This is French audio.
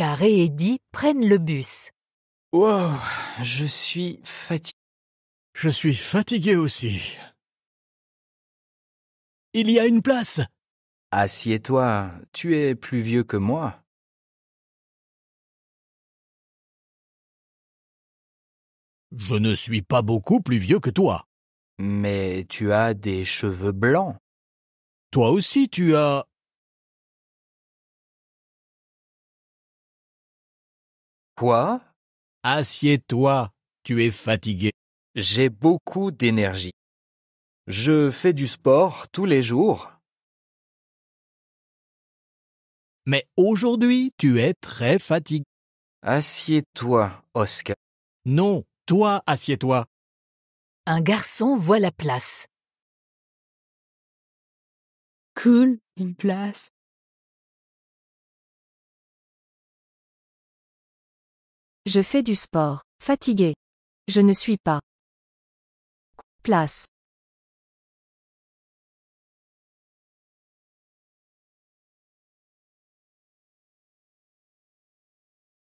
Carré et Eddie prennent le bus. Wow, je suis fatigué. Je suis fatigué aussi. Il y a une place. Assieds-toi, tu es plus vieux que moi. Je ne suis pas beaucoup plus vieux que toi. Mais tu as des cheveux blancs. Toi aussi tu as Quoi Assieds-toi, tu es fatigué. J'ai beaucoup d'énergie. Je fais du sport tous les jours. Mais aujourd'hui, tu es très fatigué. Assieds-toi, Oscar. Non, toi, assieds-toi. Un garçon voit la place. Cool, une place. Je fais du sport. Fatigué. Je ne suis pas. Place.